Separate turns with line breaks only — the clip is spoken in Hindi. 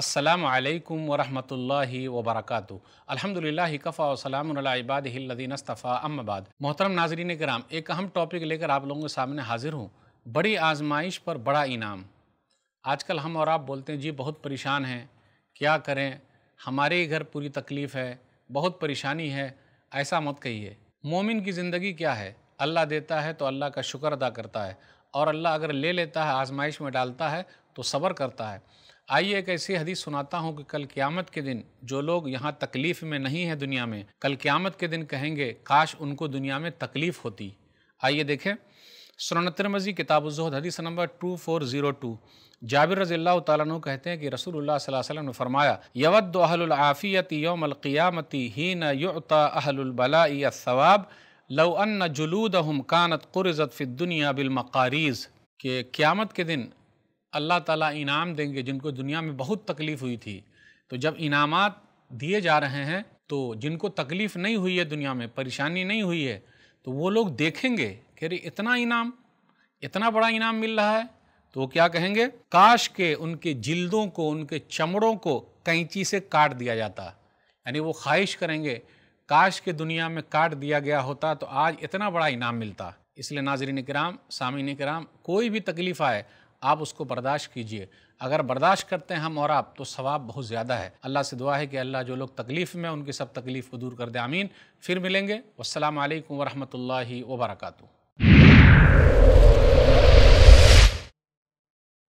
असलकम वरहमल वबरक अलहमदिल्ला कफ़ा वसलामबादीनस्तफ़ा अम्माबाद मोहतरम नाजरीन कराम एक अहम टॉपिक लेकर आप लोगों के सामने हाजिर हूँ बड़ी आजमाइश पर बड़ा इनाम आजकल हम और आप बोलते हैं जी बहुत परेशान हैं क्या करें हमारे ही घर पूरी तकलीफ़ है बहुत परेशानी है ऐसा मत कहिए मोमिन की ज़िंदगी क्या है अल्लाह देता है तो अल्लाह का शुक्र अदा करता है और अल्लाह अगर ले लेता है आजमाइश में डालता है तो सब्र करता है आइए एक ऐसी हदीस सुनाता हूँ कि कल क़्यामत के दिन जो लोग यहाँ तकलीफ़ में नहीं है दुनिया में कल क़्यामत के दिन कहेंगे काश उनको दुनिया में तकलीफ़ होती आइए देखें सुनतर मजी किताब जहद हदीस number two four zero two Jabir रज़ील्ला तु कहते हैं कि रसूल वसम ने फरमाया यवद अहलआफ़ियत यौमलक़ियामती ही न युता अहलबलासवाब हम कानत क़ुरज़त फ़िदुनिया बिलमकारीज़ के क़्यामत के दिन अल्लाह ताला इनाम देंगे जिनको दुनिया में बहुत तकलीफ़ हुई थी तो जब इनामात दिए जा रहे हैं तो जिनको तकलीफ़ नहीं हुई है दुनिया में परेशानी नहीं हुई है तो वो लोग देखेंगे कि अरे इतना इनाम इतना बड़ा इनाम मिल रहा है तो वो क्या कहेंगे काश के उनके जिल्दों को उनके चमड़ों को कैंची से काट दिया जाता यानी वो ख्वाहिश करेंगे काश के दुनिया में काट दिया गया होता तो आज इतना बड़ा इनाम मिलता इसलिए नाजरीन कराम सामीन कराम कोई भी तकलीफ़ आए आप उसको बर्दाश्त कीजिए अगर बर्दाश्त करते हैं हम और आप तो सवाब बहुत ज़्यादा है अल्लाह से दुआ है कि अल्लाह जो लोग तकलीफ़ में उनकी सब तकलीफ़ को दूर कर दे आमीन फिर मिलेंगे वालकम वरहमल वर्का